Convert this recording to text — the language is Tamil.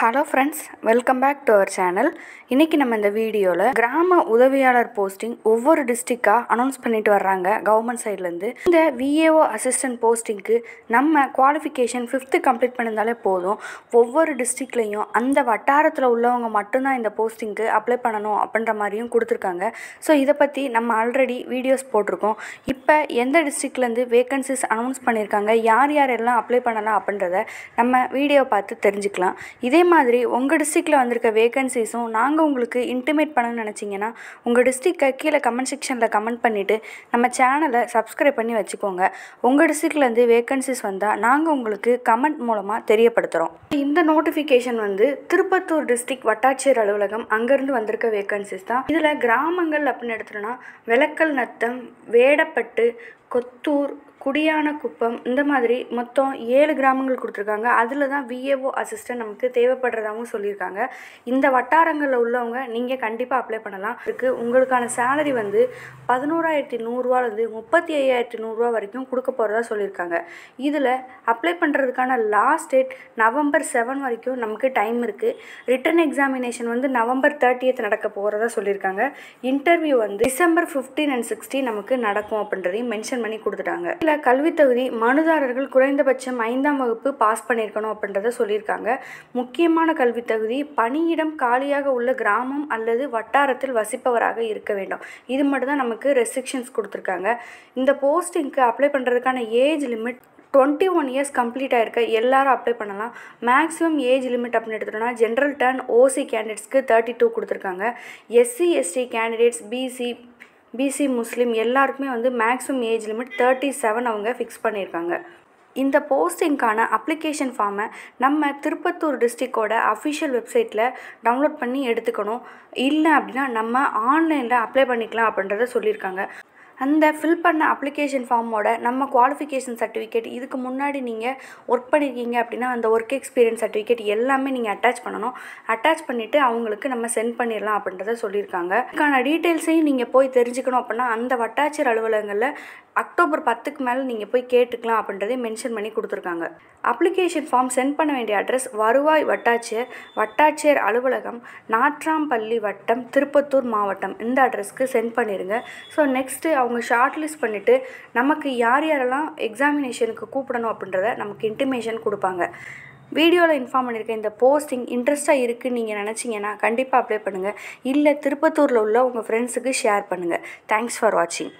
hello friends welcome back to our channel இன்றைக்கி நம்ம இந்த வீடியோவில் கிராம உதவியாளர் போஸ்டிங் ஒவ்வொரு டிஸ்ட்ரிக்டாக அனௌன்ஸ் பண்ணிட்டு வர்றாங்க கவர்மெண்ட் சைட்லேருந்து இந்த விஏஓ அசிஸ்டன்ட் போஸ்டிங்க்கு நம்ம குவாலிஃபிகேஷன் ஃபிஃப்த்து கம்ப்ளீட் பண்ணியிருந்தாலே போதும் ஒவ்வொரு டிஸ்ட்ரிக்ட்லேயும் அந்த வட்டாரத்தில் உள்ளவங்க மட்டும்தான் இந்த போஸ்டிங்க்கு அப்ளை பண்ணணும் அப்படின்ற மாதிரியும் கொடுத்துருக்காங்க ஸோ இதை பற்றி நம்ம ஆல்ரெடி வீடியோஸ் போட்டிருக்கோம் இப்போ எந்த டிஸ்ட்ரிக்ட்லேருந்து வேகன்சிஸ் அனௌன்ஸ் பண்ணியிருக்காங்க யார் யார் எல்லாம் அப்ளை பண்ணலாம் அப்படின்றத நம்ம வீடியோ பார்த்து தெரிஞ்சுக்கலாம் இதே மாதிரி உங்கள் டிஸ்ட்ரிக்டில் வந்திருக்க வேகன்சிஸும் நாங்கள் உங்களுக்கு இன்டிமேட் பண்ணணும்னு நினச்சிங்கன்னா உங்கள் டிஸ்ட்ரிக்டை கீழே கமெண்ட் செக்ஷனில் கமெண்ட் பண்ணிவிட்டு நம்ம சேனலை சப்ஸ்கிரைப் பண்ணி வச்சுக்கோங்க உங்கள் டிஸ்ட்ரிக்ட்லேருந்து வேகன்சிஸ் வந்தால் நாங்கள் உங்களுக்கு கமெண்ட் மூலமாக தெரியப்படுத்துகிறோம் இந்த நோட்டிஃபிகேஷன் வந்து திருப்பத்தூர் டிஸ்ட்ரிக்ட் வட்டாட்சியர் அலுவலகம் அங்கேருந்து வந்திருக்க வேகன்சிஸ் தான் இதில் கிராமங்கள் அப்படின்னு எடுத்துகிட்டோன்னா விளக்கல் நத்தம் வேடப்பட்டு கொத்தூர் குடியான குப்பம் இந்த மாதிரி மொத்தம் ஏழு கிராமங்கள் கொடுத்துருக்காங்க அதில் தான் விஏஓ அசிஸ்டன்ட் நமக்கு தேவைப்படுறதாகவும் சொல்லியிருக்காங்க இந்த வட்டாரங்களில் உள்ளவங்க நீங்கள் கண்டிப்பாக அப்ளை பண்ணலாம் இருக்குது உங்களுக்கான சேலரி வந்து பதினோராயிரத்தி நூறுரூவாலேருந்து முப்பத்தி ஐயாயிரத்தி நூறுரூவா வரைக்கும் கொடுக்க போகிறதா சொல்லியிருக்காங்க இதில் அப்ளை பண்ணுறதுக்கான லாஸ்ட் டேட் நவம்பர் செவன் வரைக்கும் நமக்கு டைம் இருக்குது ரிட்டன் எக்ஸாமினேஷன் வந்து நவம்பர் தேர்ட்டியத் நடக்க போகிறதா சொல்லியிருக்காங்க இன்டர்வியூ வந்து டிசம்பர் ஃபிஃப்டீன் அண்ட் சிக்ஸ்டீன் நமக்கு நடக்கும் அப்படின்றதையும் மென்ஷன் பண்ணி கொடுத்துட்டாங்க இந்தியாவில் கல்வி தகுதி மனுதாரர்கள் குறைந்தபட்சம் ஐந்தாம் வகுப்பு பாஸ் பண்ணியிருக்கணும் அப்படின்றத சொல்லியிருக்காங்க முக்கியமான கல்வி தகுதி பணியிடம் காலியாக உள்ள கிராமம் அல்லது வட்டாரத்தில் வசிப்பவராக இருக்க வேண்டும் இது மட்டும்தான் நமக்கு ரெஸ்ட்ரிக்ஷன்ஸ் கொடுத்துருக்காங்க இந்த போஸ்டிங்க்கு அப்ளை பண்ணுறதுக்கான age limit twenty one years complete ஆகிருக்க எல்லாரும் அப்ளை பண்ணலாம் மேக்ஸிமம் ஏஜ் லிமிட் அப்படின்னு எடுத்துட்டோம்னா ஜென்ரல் டர்ன் ஓசி கேண்டிடேட்ஸ்க்கு தேர்ட்டி டூ கொடுத்துருக்காங்க SC ST candidates BC BC Muslim எல்லாருக்குமே வந்து maximum age limit thirty seven அவங்க ஃபிக்ஸ் பண்ணியிருக்காங்க இந்த போஸ்டிங்க்கான அப்ளிகேஷன் ஃபார்மை நம்ம திருப்பத்தூர் டிஸ்ட்ரிக்டோட அஃபிஷியல் வெப்சைட்டில் டவுன்லோட் பண்ணி எடுத்துக்கணும் இல்லை அப்படின்னா நம்ம ஆன்லைனில் அப்ளை பண்ணிக்கலாம் அப்படின்றத சொல்லியிருக்காங்க அந்த ஃபில் பண்ண அப்ளிகேஷன் ஃபார்மோட நம்ம குவாலிஃபிகேஷன் சர்டிஃபிகேட் இதுக்கு முன்னாடி நீங்கள் ஒர்க் பண்ணியிருக்கீங்க அப்படின்னா அந்த ஒர்க் எக்ஸ்பீரியன்ஸ் சர்டிஃபிகேட் எல்லாமே நீங்கள் அட்டாச் பண்ணணும் அட்டாச் பண்ணிவிட்டு அவங்களுக்கு நம்ம சென்ட் பண்ணிடலாம் அப்படின்றத சொல்லியிருக்காங்க இதுக்கான டீட்டெயில்ஸையும் நீங்கள் போய் தெரிஞ்சுக்கணும் அப்படின்னா அந்த வட்டாட்சியர் அலுவலகங்களில் அக்டோபர் பத்துக்கு மேலே நீங்கள் போய் கேட்டுக்கலாம் அப்படின்றதே மென்ஷன் பண்ணி கொடுத்துருக்காங்க அப்ளிகேஷன் ஃபார்ம் சென்ட் பண்ண வேண்டிய அட்ரஸ் வருவாய் வட்டாட்சியர் வட்டாட்சியர் அலுவலகம் நாற்றாம்பள்ளி வட்டம் திருப்பத்தூர் மாவட்டம் இந்த அட்ரஸ்க்கு சென்ட் பண்ணிடுங்க ஸோ நெக்ஸ்ட்டு அவங்க ஷார்ட் லிஸ்ட் பண்ணிவிட்டு நமக்கு யார் யாரெல்லாம் எக்ஸாமினேஷனுக்கு கூப்பிடணும் அப்படின்றத நமக்கு இன்டிமேஷன் கொடுப்பாங்க வீடியோவில் இன்ஃபார்ம் பண்ணியிருக்கேன் இந்த போஸ்டிங் இன்ட்ரெஸ்ட்டாக இருக்குது நீங்கள் நினச்சிங்கன்னா கண்டிப்பாக அப்ளை பண்ணுங்கள் இல்லை திருப்பத்தூரில் உள்ள உங்கள் ஃப்ரெண்ட்ஸுக்கு ஷேர் பண்ணுங்கள் தேங்க்ஸ் ஃபார் வாட்சிங்